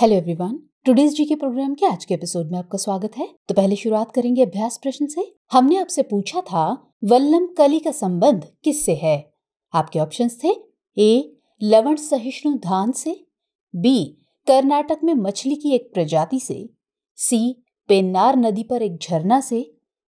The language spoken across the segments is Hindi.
हेलो एवरीवन टुडेज जी के प्रोग्राम के आज के एपिसोड में आपका स्वागत है तो पहले शुरुआत करेंगे अभ्यास प्रश्न से हमने आपसे पूछा था वल्लम कली का संबंध किससे है आपके ऑप्शंस थे ए लवण सहिष्णु धान से बी कर्नाटक में मछली की एक प्रजाति से सी पेन्नार नदी पर एक झरना से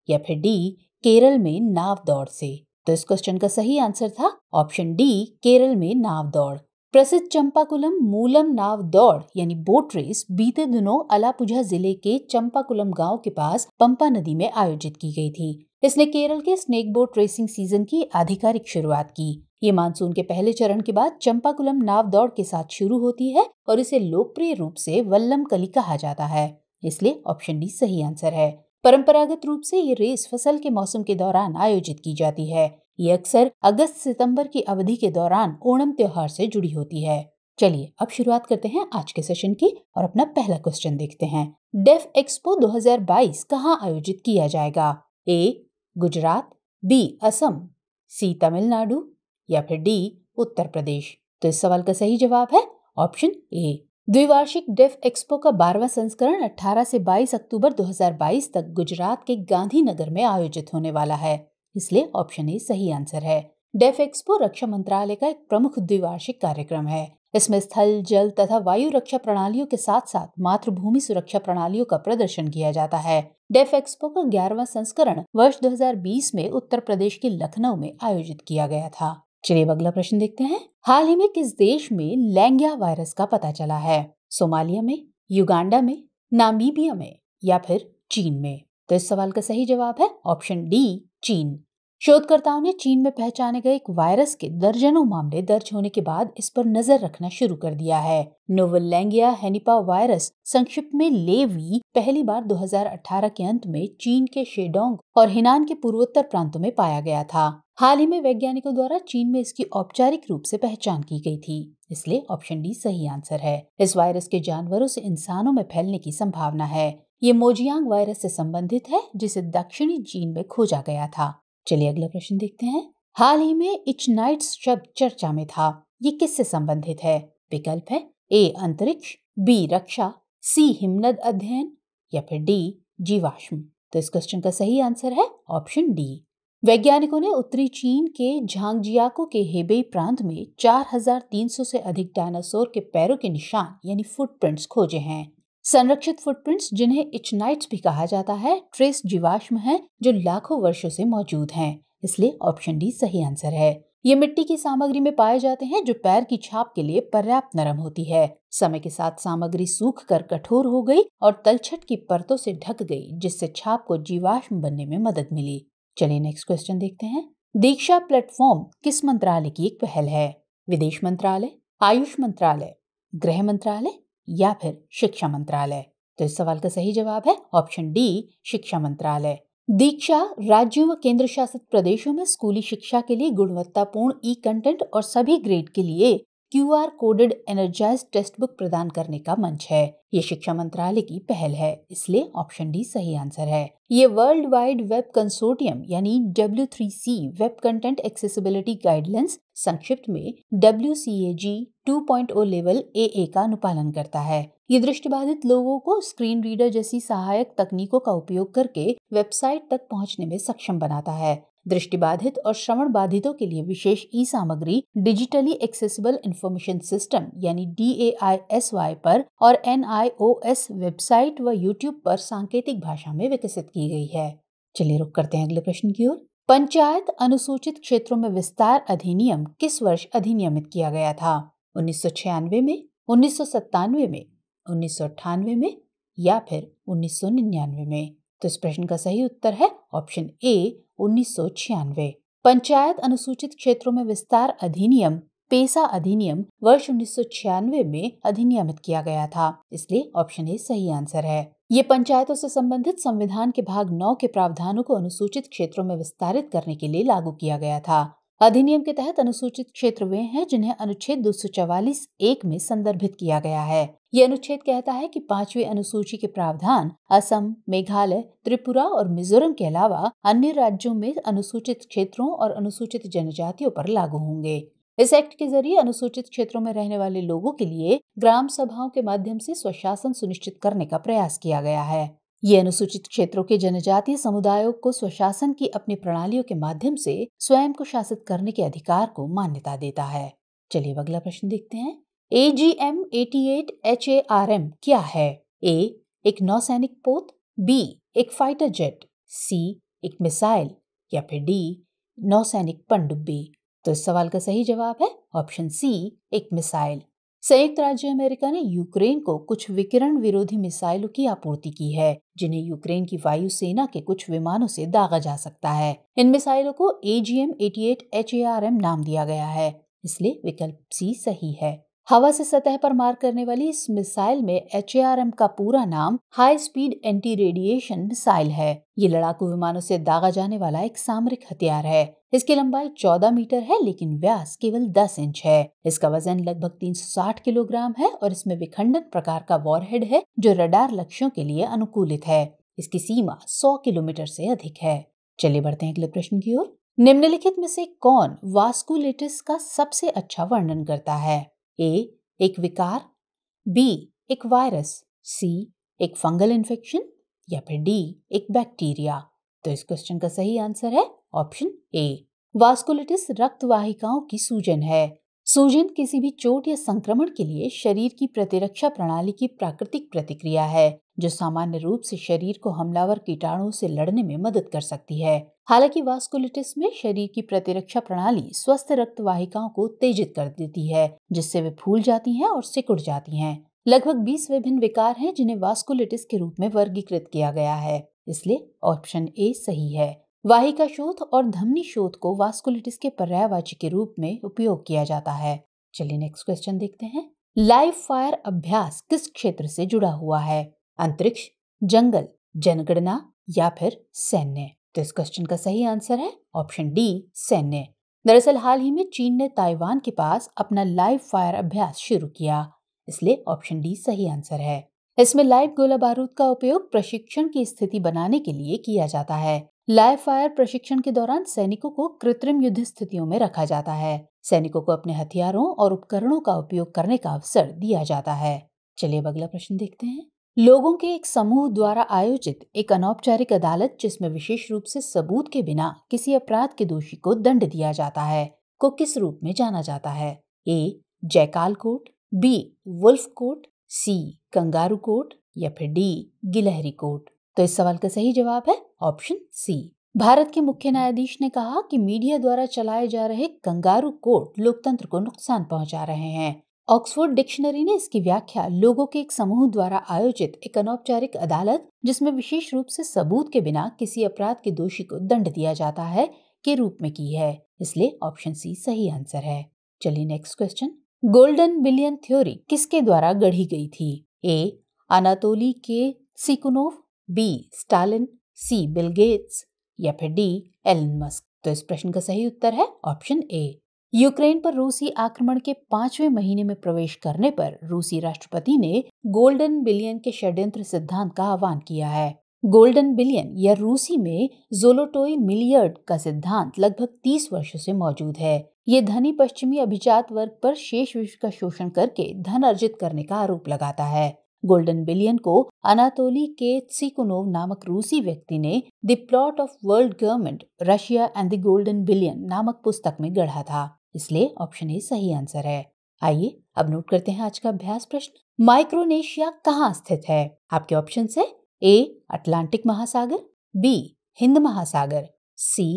या फिर डी केरल में नाव दौड़ से तो इस क्वेश्चन का सही आंसर था ऑप्शन डी केरल में नाव दौड़ प्रसिद्ध चंपाकुलम मूलम नाव दौड़ यानी बोट रेस बीते दिनों अलापुझा जिले के चंपाकुलम गांव के पास पंपा नदी में आयोजित की गई थी इसने केरल के स्नेक बोट रेसिंग सीजन की आधिकारिक शुरुआत की ये मानसून के पहले चरण के बाद चंपाकुलम नाव दौड़ के साथ शुरू होती है और इसे लोकप्रिय रूप से वल्लम कली कहा जाता है इसलिए ऑप्शन डी सही आंसर है परंपरागत रूप से ये रेस फसल के मौसम के दौरान आयोजित की जाती है ये अक्सर अगस्त सितंबर की अवधि के दौरान ओणम त्योहार से जुड़ी होती है चलिए अब शुरुआत करते हैं आज के सेशन की और अपना पहला क्वेश्चन देखते हैं डेफ एक्सपो 2022 कहाँ आयोजित किया जाएगा A Gujarat B Assam C Tamil Nadu या फिर डी उत्तर प्रदेश तो इस सवाल का सही जवाब है ऑप्शन ए द्विवार्षिक डेफ एक्सपो का बारहवा संस्करण 18 से 22 अक्टूबर 2022 तक गुजरात के गांधीनगर में आयोजित होने वाला है इसलिए ऑप्शन ए सही आंसर है डेफ एक्सपो रक्षा मंत्रालय का एक प्रमुख द्विवार्षिक कार्यक्रम है इसमें स्थल जल तथा वायु रक्षा प्रणालियों के साथ साथ मातृभूमि सुरक्षा प्रणालियों का प्रदर्शन किया जाता है डेफ एक्सपो का ग्यारहवा संस्करण वर्ष 2020 में उत्तर प्रदेश के लखनऊ में आयोजित किया गया था चलिए अगला प्रश्न देखते हैं हाल ही में किस देश में लैंगिया वायरस का पता चला है सोमालिया में युगांडा में नामीबिया में या फिर चीन में तो इस सवाल का सही जवाब है ऑप्शन डी चीन शोधकर्ताओं ने चीन में पहचाने गए एक वायरस के दर्जनों मामले दर्ज होने के बाद इस पर नजर रखना शुरू कर दिया है नोवल लैंगिया हेनिपा वायरस संक्षिप्त में लेवी पहली बार 2018 के अंत में चीन के शेडोंग और हिनान के पूर्वोत्तर प्रांतों में पाया गया था हाल ही में वैज्ञानिकों द्वारा चीन में इसकी औपचारिक रूप से पहचान की गई थी इसलिए ऑप्शन डी सही आंसर है इस वायरस के जानवरों से इंसानों में फैलने की संभावना है ये मोजियांग वायरस से संबंधित है जिसे दक्षिणी चीन में खोजा गया था चलिए अगला प्रश्न देखते हैं हाल ही में इचनाइट शब्द चर्चा में था ये किससे संबंधित है विकल्प है ए अंतरिक्ष बी रक्षा सी हिमनद अध्ययन या फिर डी जीवाश्म तो इस क्वेश्चन का सही आंसर है ऑप्शन डी वैज्ञानिकों ने उत्तरी चीन के झांगजियाको के हेबेई प्रांत में 4,300 से अधिक डायनासोर के पैरों के निशान यानी फुटप्रिंट्स खोजे हैं संरक्षित फुटप्रिंट्स जिन्हें इचनाइट्स भी कहा जाता है ट्रेस जीवाश्म है जो लाखों वर्षों से मौजूद हैं इसलिए ऑप्शन डी सही आंसर है ये मिट्टी की सामग्री में पाए जाते हैं जो पैर की छाप के लिए पर्याप्त नरम होती है समय के साथ सामग्री सूख कर कठोर हो गई और तलछट की परतों से ढक गई जिससे छाप को जीवाश्म बनने में मदद मिली चलिए नेक्स्ट क्वेश्चन देखते हैं दीक्षा प्लेटफॉर्म किस मंत्रालय की एक पहल है विदेश मंत्रालय आयुष मंत्रालय गृह मंत्रालय या फिर शिक्षा मंत्रालय तो इस सवाल का सही जवाब है ऑप्शन डी शिक्षा मंत्रालय दीक्षा राज्यों व केंद्र शासित प्रदेशों में स्कूली शिक्षा के लिए गुणवत्तापूर्ण ई कंटेंट और सभी ग्रेड के लिए Q R coded energize text book प्रदान करने का मंच है ये शिक्षा मंत्रालय की पहल है इसलिए ऑप्शन डी सही आंसर है ये वर्ल्ड वाइड वेब कंसोर्टियम यानी W three C web content accessibility guidelines संक्षिप्त में W C A G two point O level A A का अनुपालन करता है ये दृष्टिबाधित लोगों को स्क्रीन रीडर जैसी सहायक तकनीकों का उपयोग करके वेबसाइट तक पहुंचने में सक्षम बनाता है दृष्टिबाधित और श्रवण बाधितों के लिए विशेष ई सामग्री डिजिटली एक्सेसिबल इन्फॉर्मेशन सिस्टम यानी D A I S Y पर और N I O S website व यूट्यूब पर सांकेतिक भाषा में विकसित की गई है चलिए रुक करते हैं अगले प्रश्न की ओर पंचायत अनुसूचित क्षेत्रों में विस्तार अधिनियम किस वर्ष अधिनियमित किया गया था उन्नीस में उन्नीस में उन्नीस में या फिर उन्नीस में तो इस प्रश्न का सही उत्तर है ऑप्शन ए उन्नीस पंचायत अनुसूचित क्षेत्रों में विस्तार अधिनियम पेसा अधिनियम वर्ष उन्नीस में अधिनियमित किया गया था इसलिए ऑप्शन ए सही आंसर है ये पंचायतों से संबंधित संविधान के भाग 9 के प्रावधानों को अनुसूचित क्षेत्रों में विस्तारित करने के लिए लागू किया गया था अधिनियम के तहत अनुसूचित क्षेत्र वे हैं जिन्हें अनुच्छेद दो एक में संदर्भित किया गया है ये अनुच्छेद कहता है कि पांचवी अनुसूची के प्रावधान असम मेघालय त्रिपुरा और मिजोरम के अलावा अन्य राज्यों में अनुसूचित क्षेत्रों और अनुसूचित जनजातियों पर लागू होंगे इस एक्ट के जरिए अनुसूचित क्षेत्रों में रहने वाले लोगों के लिए ग्राम सभाओं के माध्यम से स्वशासन सुनिश्चित करने का प्रयास किया गया है ये अनुसूचित क्षेत्रों के जनजातीय समुदायों को स्वशासन की अपनी प्रणालियों के माध्यम से स्वयं को शासित करने के अधिकार को मान्यता देता है चलिए अगला प्रश्न देखते हैं A G M eighty eight H A R M क्या है ए एक नौसैनिक पोत बी एक फाइटर जेट सी एक मिसाइल या फिर डी नौसैनिक पनडुब्बी तो इस सवाल का सही जवाब है ऑप्शन सी एक मिसाइल संयुक्त राज्य अमेरिका ने यूक्रेन को कुछ विकिरण विरोधी मिसाइलों की आपूर्ति की है जिन्हें यूक्रेन की वायु सेना के कुछ विमानों से दागा जा सकता है इन मिसाइलों को A G M eighty eight H A R M नाम दिया गया है इसलिए विकल्प सी सही है हवा से सतह पर मार करने वाली इस मिसाइल में एच का पूरा नाम high speed anti radiation missile है ये लड़ाकू विमानों से दागा जाने वाला एक सामरिक हथियार है इसकी लंबाई 14 मीटर है लेकिन व्यास केवल 10 इंच है इसका वजन लगभग 360 किलोग्राम है और इसमें विखंडन प्रकार का वॉरहेड है जो रडार लक्ष्यों के लिए अनुकूलित है इसकी सीमा 100 किलोमीटर से अधिक है चलिए बढ़ते हैं अगले प्रश्न की ओर निम्नलिखित में से कौन वास्कुलेटिस का सबसे अच्छा वर्णन करता है ए एक विकार बी एक वायरस सी एक फंगल इन्फेक्शन या फिर डी एक बैक्टीरिया तो इस क्वेश्चन का सही आंसर है ऑप्शन ए वास्कुलिटिस रक्त वाहिकाओं की सूजन है सूजन किसी भी चोट या संक्रमण के लिए शरीर की प्रतिरक्षा प्रणाली की प्राकृतिक प्रतिक्रिया है जो सामान्य रूप से शरीर को हमलावर कीटाणुओं से लड़ने में मदद कर सकती है हालांकि वास्कुलिटिस में शरीर की प्रतिरक्षा प्रणाली स्वस्थ रक्त वाहिकाओं को तेजित कर देती है जिससे वे फूल जाती हैं और सिकुड़ जाती हैं लगभग 20 विभिन्न विकार हैं जिन्हें वास्कुलिटिस के रूप में वर्गीकृत किया गया है इसलिए ऑप्शन ए सही है वाहिका शोध और धमनी शोध को वास्कुलिटिस के पर्यायवाची के रूप में उपयोग किया जाता है चलिए नेक्स्ट क्वेश्चन देखते हैं लाइव फायर अभ्यास किस क्षेत्र से जुड़ा हुआ है अंतरिक्ष जंगल जनगणना या फिर सैन्य तो इस क्वेश्चन का सही आंसर है ऑप्शन डी सैन्य दरअसल हाल ही में चीन ने ताइवान के पास अपना लाइव फायर अभ्यास शुरू किया इसलिए ऑप्शन डी सही आंसर है इसमें लाइव गोला बारूद का उपयोग प्रशिक्षण की स्थिति बनाने के लिए किया जाता है लाइव फायर प्रशिक्षण के दौरान सैनिकों को कृत्रिम युद्ध स्थितियों में रखा जाता है सैनिकों को अपने हथियारों और उपकरणों का उपयोग करने का अवसर दिया जाता है चलिए अब अगला प्रश्न देखते हैं लोगों के एक समूह द्वारा आयोजित एक अनौपचारिक अदालत जिसमें विशेष रूप से सबूत के बिना किसी अपराध के दोषी को दंड दिया जाता है को किस रूप में जाना जाता है A jackal court B wolf court C kangaroo court या फिर डी गिलहरी कोर्ट तो इस सवाल का सही जवाब है ऑप्शन सी भारत के मुख्य न्यायाधीश ने कहा कि मीडिया द्वारा चलाए जा रहे कंगारू कोर्ट लोकतंत्र को नुकसान पहुंचा रहे हैं ऑक्सफोर्ड डिक्शनरी ने इसकी व्याख्या लोगों के एक समूह द्वारा आयोजित एक अनौपचारिक अदालत जिसमें विशेष रूप से सबूत के बिना किसी अपराध के दोषी को दंड दिया जाता है के रूप में की है इसलिए ऑप्शन सी सही आंसर है चलिए next question golden billion theory किसके द्वारा गढ़ी गई थी A Anatoly K Tsikunov B Stalin C Bill Gates या फिर डी एलन मस्क तो इस प्रश्न का सही उत्तर है ऑप्शन ए यूक्रेन पर रूसी आक्रमण के पांचवें महीने में प्रवेश करने पर रूसी राष्ट्रपति ने गोल्डन बिलियन के षड्यंत्र सिद्धांत का आह्वान किया है गोल्डन बिलियन या रूसी में जोलोटोई मिलियर्ड का सिद्धांत लगभग 30 वर्षों से मौजूद है ये धनी पश्चिमी अभिजात वर्ग पर शेष विश्व का शोषण करके धन अर्जित करने का आरोप लगाता है गोल्डन बिलियन को अनातोली के सिकुनोव नामक रूसी व्यक्ति ने the plot of world government Russia and the golden billion नामक पुस्तक में गढ़ा था इसलिए ऑप्शन ए सही आंसर है आइए अब नोट करते हैं आज का अभ्यास प्रश्न माइक्रोनेशिया कहाँ स्थित है आपके ऑप्शन है ए अटलांटिक महासागर बी हिंद महासागर सी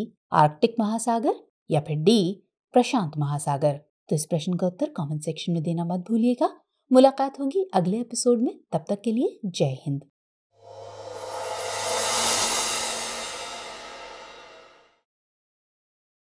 आर्कटिक महासागर या फिर डी प्रशांत महासागर तो इस प्रश्न का उत्तर कमेंट सेक्शन में देना मत भूलिएगा मुलाकात होगी अगले एपिसोड में तब तक के लिए जय हिंद